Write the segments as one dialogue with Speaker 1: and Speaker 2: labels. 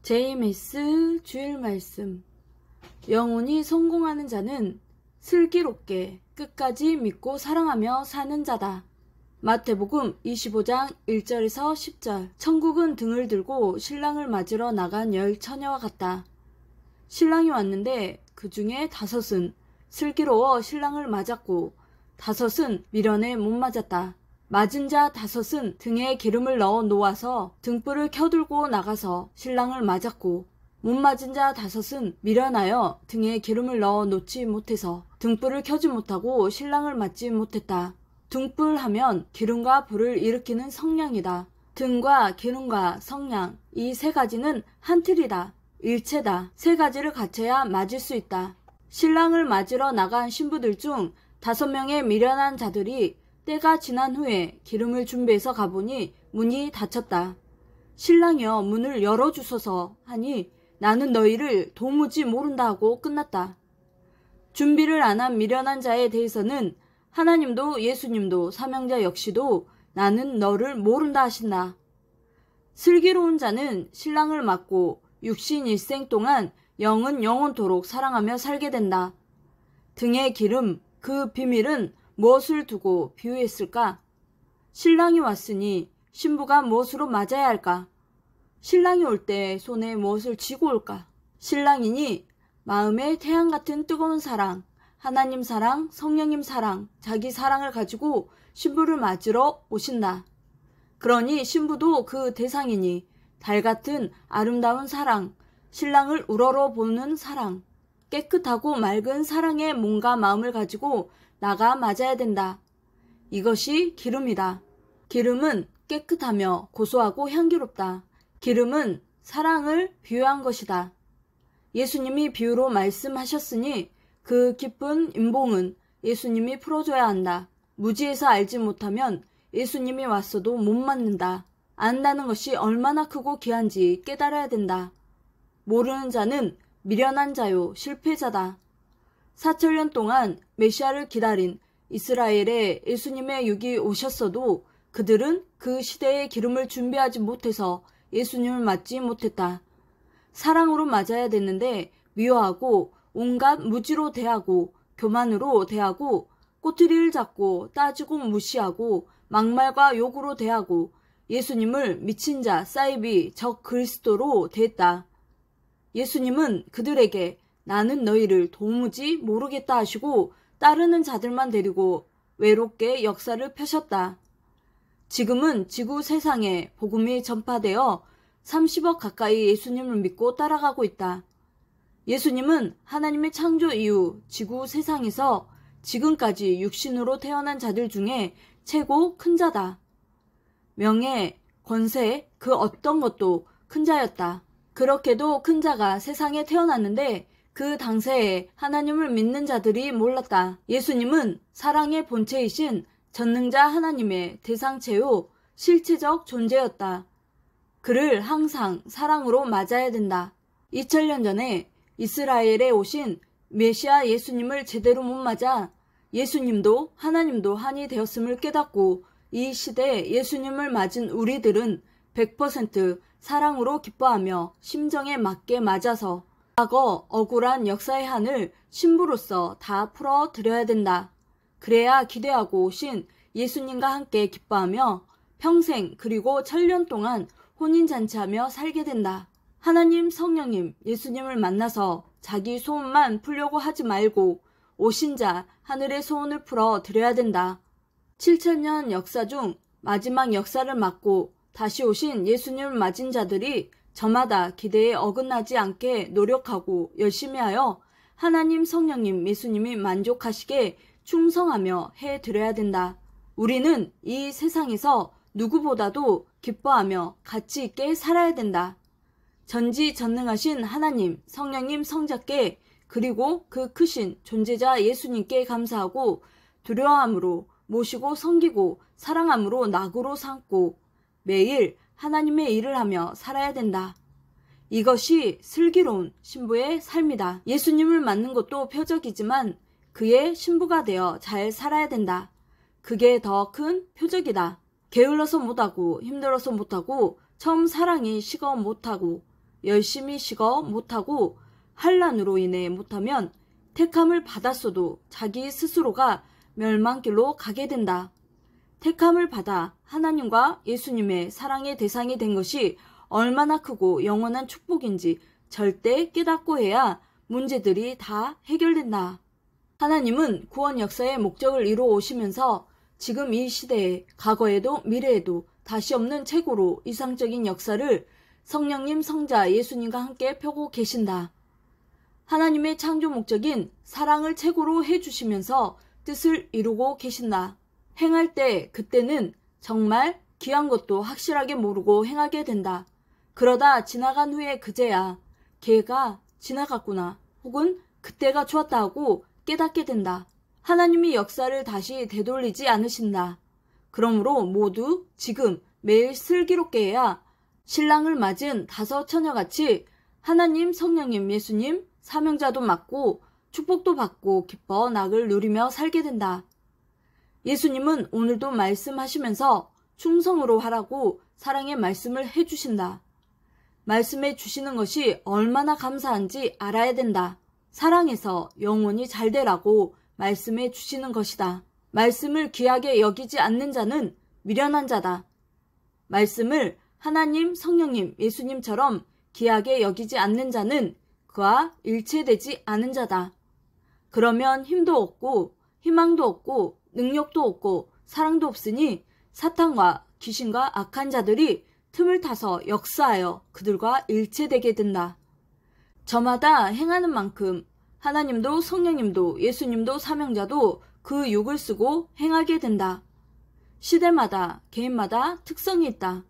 Speaker 1: 제이미스 주일 말씀 영혼이 성공하는 자는 슬기롭게 끝까지 믿고 사랑하며 사는 자다. 마태복음 25장 1절에서 10절 천국은 등을 들고 신랑을 맞으러 나간 열 처녀와 같다. 신랑이 왔는데 그 중에 다섯은 슬기로워 신랑을 맞았고 다섯은 미련에 못 맞았다. 맞은 자 다섯은 등에 기름을 넣어 놓아서 등불을 켜들고 나가서 신랑을 맞았고 못 맞은 자 다섯은 미련하여 등에 기름을 넣어 놓지 못해서 등불을 켜지 못하고 신랑을 맞지 못했다. 등불하면 기름과 불을 일으키는 성냥이다 등과 기름과 성냥이 세 가지는 한 틀이다. 일체다. 세 가지를 갖춰야 맞을 수 있다. 신랑을 맞으러 나간 신부들 중 다섯 명의 미련한 자들이 때가 지난 후에 기름을 준비해서 가보니 문이 닫혔다. 신랑이여 문을 열어주소서 하니 나는 너희를 도무지 모른다 하고 끝났다. 준비를 안 한 미련한 자에 대해서는 하나님도 예수님도 사명자 역시도 나는 너를 모른다 하신다. 슬기로운 자는 신랑을 맞고 육신 일생 동안 영은 영원토록 사랑하며 살게 된다. 등의 기름, 그 비밀은 무엇을 두고 비유했을까? 신랑이 왔으니 신부가 무엇으로 맞아야 할까? 신랑이 올 때 손에 무엇을 쥐고 올까? 신랑이니 마음에 태양 같은 뜨거운 사랑, 하나님 사랑, 성령님 사랑, 자기 사랑을 가지고 신부를 맞으러 오신다. 그러니 신부도 그 대상이니 달 같은 아름다운 사랑, 신랑을 우러러 보는 사랑, 깨끗하고 맑은 사랑의 몸과 마음을 가지고 나가 맞아야 된다. 이것이 기름이다. 기름은 깨끗하며 고소하고 향기롭다. 기름은 사랑을 비유한 것이다. 예수님이 비유로 말씀하셨으니 그 깊은 인봉은 예수님이 풀어줘야 한다. 무지에서 알지 못하면 예수님이 왔어도 못 맞는다. 안다는 것이 얼마나 크고 귀한지 깨달아야 된다. 모르는 자는 미련한 자요, 실패자다. 4천년 동안 메시아를 기다린 이스라엘의 예수님의 육이 오셨어도 그들은 그 시대의 기름을 준비하지 못해서 예수님을 맞지 못했다. 사랑으로 맞아야 되는데 미워하고 온갖 무지로 대하고 교만으로 대하고 꼬투리를 잡고 따지고 무시하고 막말과 욕으로 대하고 예수님을 미친 자 사이비 적 그리스도로 대했다. 예수님은 그들에게 나는 너희를 도무지 모르겠다 하시고 따르는 자들만 데리고 외롭게 역사를 펴셨다. 지금은 지구 세상에 복음이 전파되어 30억 가까이 예수님을 믿고 따라가고 있다. 예수님은 하나님의 창조 이후 지구 세상에서 지금까지 육신으로 태어난 자들 중에 최고 큰 자다. 명예, 권세, 그 어떤 것도 큰 자였다. 그렇게도 큰 자가 세상에 태어났는데 그 당세에 하나님을 믿는 자들이 몰랐다. 예수님은 사랑의 본체이신 전능자 하나님의 대상체요 실체적 존재였다. 그를 항상 사랑으로 맞아야 된다. 2000년 전에 이스라엘에 오신 메시아 예수님을 제대로 못 맞아 예수님도 하나님도 한이 되었음을 깨닫고 이 시대에 예수님을 맞은 우리들은 100% 사랑으로 기뻐하며 심정에 맞게 맞아서 과거 억울한 역사의 한을 신부로서 다 풀어드려야 된다. 그래야 기대하고 오신 예수님과 함께 기뻐하며 평생 그리고 천년 동안 혼인잔치하며 살게 된다. 하나님 성령님 예수님을 만나서 자기 소원만 풀려고 하지 말고 오신 자 하늘의 소원을 풀어 드려야 된다. 7천년 역사 중 마지막 역사를 맞고 다시 오신 예수님을 맞은 자들이 저마다 기대에 어긋나지 않게 노력하고 열심히 하여 하나님 성령님 예수님이 만족하시게 충성하며 해 드려야 된다. 우리는 이 세상에서 누구보다도 기뻐하며 가치 있게 살아야 된다. 전지 전능하신 하나님, 성령님 성자께 그리고 그 크신 존재자 예수님께 감사하고 두려워함으로 모시고 섬기고 사랑함으로 낙으로 삼고 매일 하나님의 일을 하며 살아야 된다. 이것이 슬기로운 신부의 삶이다. 예수님을 맞는 것도 표적이지만 그의 신부가 되어 잘 살아야 된다. 그게 더 큰 표적이다. 게을러서 못하고 힘들어서 못하고 처음 사랑이 식어 못하고 열심히 식어 못하고 한란으로 인해 못하면 택함을 받았어도 자기 스스로가 멸망길로 가게 된다. 택함을 받아 하나님과 예수님의 사랑의 대상이 된 것이 얼마나 크고 영원한 축복인지 절대 깨닫고 해야 문제들이 다 해결된다. 하나님은 구원 역사의 목적을 이루어 오시면서 지금 이 시대에 과거에도 미래에도 다시 없는 최고로 이상적인 역사를 성령님 성자 예수님과 함께 펴고 계신다. 하나님의 창조 목적인 사랑을 최고로 해주시면서 뜻을 이루고 계신다. 행할 때 그때는 정말 귀한 것도 확실하게 모르고 행하게 된다. 그러다 지나간 후에 그제야 걔가 지나갔구나 혹은 그때가 좋았다 고 깨닫게 된다. 하나님이 역사를 다시 되돌리지 않으신다. 그러므로 모두 지금 매일 슬기롭게 해야 신랑을 맞은 다섯 처녀같이 하나님, 성령님, 예수님, 사명자도 맞고 축복도 받고 기뻐 낙을 누리며 살게 된다. 예수님은 오늘도 말씀하시면서 충성으로 하라고 사랑의 말씀을 해주신다. 말씀해 주시는 것이 얼마나 감사한지 알아야 된다. 사랑해서 영원히 잘 되라고 말씀해 주시는 것이다. 말씀을 귀하게 여기지 않는 자는 미련한 자다. 말씀을 하나님, 성령님, 예수님처럼 귀하게 여기지 않는 자는 그와 일체되지 않은 자다. 그러면 힘도 없고 희망도 없고 능력도 없고 사랑도 없으니 사탄과 귀신과 악한 자들이 틈을 타서 역사하여 그들과 일체되게 된다. 저마다 행하는 만큼 하나님도 성령님도 예수님도 사명자도 그 욕을 쓰고 행하게 된다. 시대마다 개인마다 특성이 있다.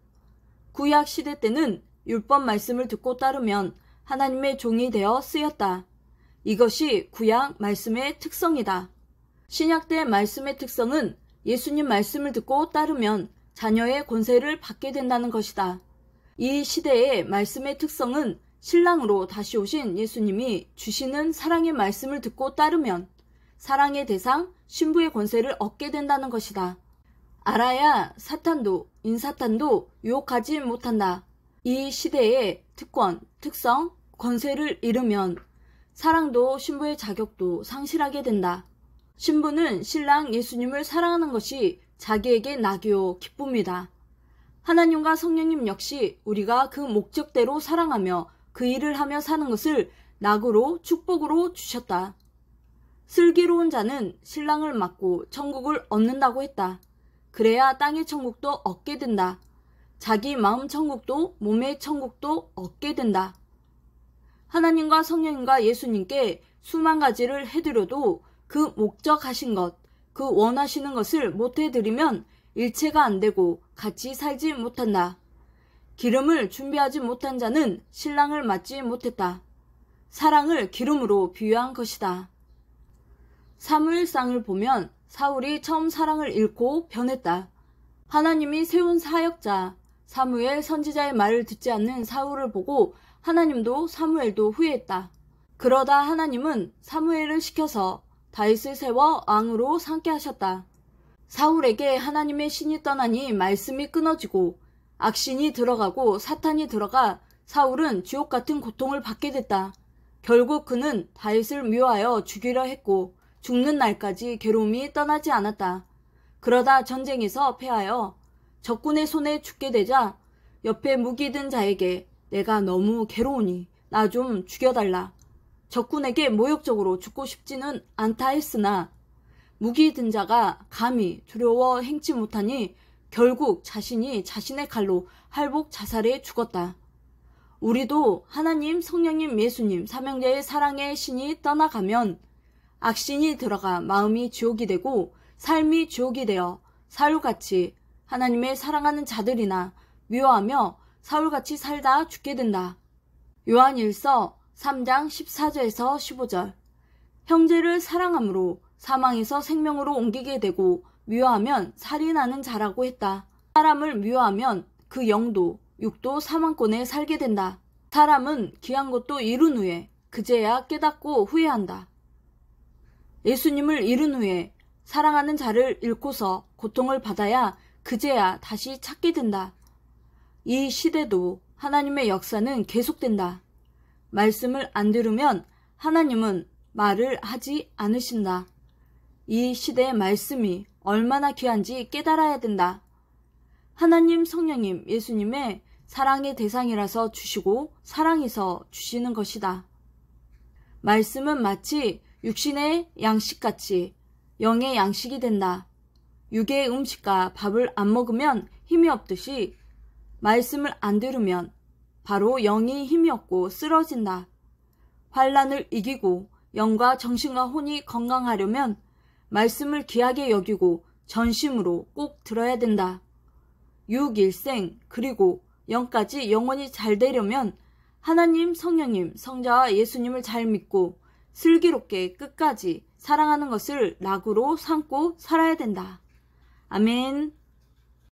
Speaker 1: 구약 시대 때는 율법 말씀을 듣고 따르면 하나님의 종이 되어 쓰였다. 이것이 구약 말씀의 특성이다. 신약때 말씀의 특성은 예수님 말씀을 듣고 따르면 자녀의 권세를 받게 된다는 것이다. 이 시대의 말씀의 특성은 신랑으로 다시 오신 예수님이 주시는 사랑의 말씀을 듣고 따르면 사랑의 대상, 신부의 권세를 얻게 된다는 것이다. 알아야 사탄도 인사탄도 유혹하지 못한다. 이 시대의 특권, 특성, 권세를 잃으면 사랑도 신부의 자격도 상실하게 된다. 신부는 신랑 예수님을 사랑하는 것이 자기에게 낙이요 기쁩니다 하나님과 성령님 역시 우리가 그 목적대로 사랑하며 그 일을 하며 사는 것을 낙으로 축복으로 주셨다. 슬기로운 자는 신랑을 맞고 천국을 얻는다고 했다. 그래야 땅의 천국도 얻게 된다. 자기 마음 천국도 몸의 천국도 얻게 된다. 하나님과 성령님과 예수님께 수만 가지를 해드려도 그 목적하신 것, 그 원하시는 것을 못해드리면 일체가 안 되고 같이 살지 못한다. 기름을 준비하지 못한 자는 신랑을 맞지 못했다. 사랑을 기름으로 비유한 것이다. 사무일상을 보면 사울이 처음 사랑을 잃고 변했다. 하나님이 세운 사역자 사무엘 선지자의 말을 듣지 않는 사울을 보고 하나님도 사무엘도 후회했다. 그러다 하나님은 사무엘을 시켜서 다윗을 세워 왕으로 삼게 하셨다. 사울에게 하나님의 신이 떠나니 말씀이 끊어지고 악신이 들어가고 사탄이 들어가 사울은 지옥 같은 고통을 받게 됐다. 결국 그는 다윗을 묘하여 죽이려 했고 죽는 날까지 괴로움이 떠나지 않았다. 그러다 전쟁에서 패하여 적군의 손에 죽게 되자 옆에 무기 든 자에게 내가 너무 괴로우니 나 좀 죽여달라. 적군에게 모욕적으로 죽고 싶지는 않다 했으나 무기 든 자가 감히 두려워 행치 못하니 결국 자신이 자신의 칼로 할복 자살해 죽었다. 우리도 하나님, 성령님, 예수님, 사명자의 사랑의 신이 떠나가면 악신이 들어가 마음이 지옥이 되고 삶이 지옥이 되어 사울같이 하나님의 사랑하는 자들이나 미워하며 사울같이 살다 죽게 된다. 요한일서 3장 14절에서 15절 형제를 사랑함으로 사망에서 생명으로 옮기게 되고 미워하면 살인하는 자라고 했다. 사람을 미워하면 그 영도 육도 사망권에 살게 된다. 사람은 귀한 것도 잃은 후에 그제야 깨닫고 후회한다. 예수님을 잃은 후에 사랑하는 자를 잃고서 고통을 받아야 그제야 다시 찾게 된다. 이 시대도 하나님의 역사는 계속된다. 말씀을 안 들으면 하나님은 말을 하지 않으신다. 이 시대의 말씀이 얼마나 귀한지 깨달아야 된다. 하나님 성령님 예수님의 사랑의 대상이라서 주시고 사랑해서 주시는 것이다. 말씀은 마치 육신의 양식같이 영의 양식이 된다. 육의 음식과 밥을 안 먹으면 힘이 없듯이 말씀을 안 들으면 바로 영이 힘이 없고 쓰러진다. 환란을 이기고 영과 정신과 혼이 건강하려면 말씀을 귀하게 여기고 전심으로 꼭 들어야 된다. 육일생 그리고 영까지 영원히 잘 되려면 하나님, 성령님, 성자와 예수님을 잘 믿고 슬기롭게 끝까지 사랑하는 것을 낙으로 삼고 살아야 된다. 아멘.